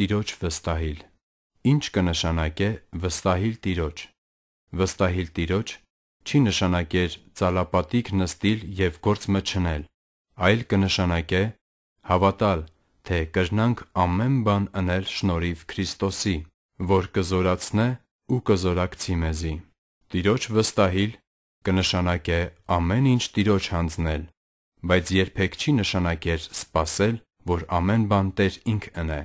Տիրոջ վստահիլ։ Ինչ կնշանակե վստահիլ Տիրոջ։ Վստահիլ Տիրոջ չի նշանակեր ցալապատիկ նստիլ եւ գործ մչնել, այլ կնշանակե հավատալ, թե կրնանք ամեն բան անել շնորհիվ Քրիստոսի, որ կզորացնե ու կզորակցի մեզի։ Տիրոջ վստահիլ կնշանակե ամեն ինչ Տիրոջ հանձնել, բայց երբեք չի նշանակեր սпасել, որ ամեն բան Տեր ինք ընե։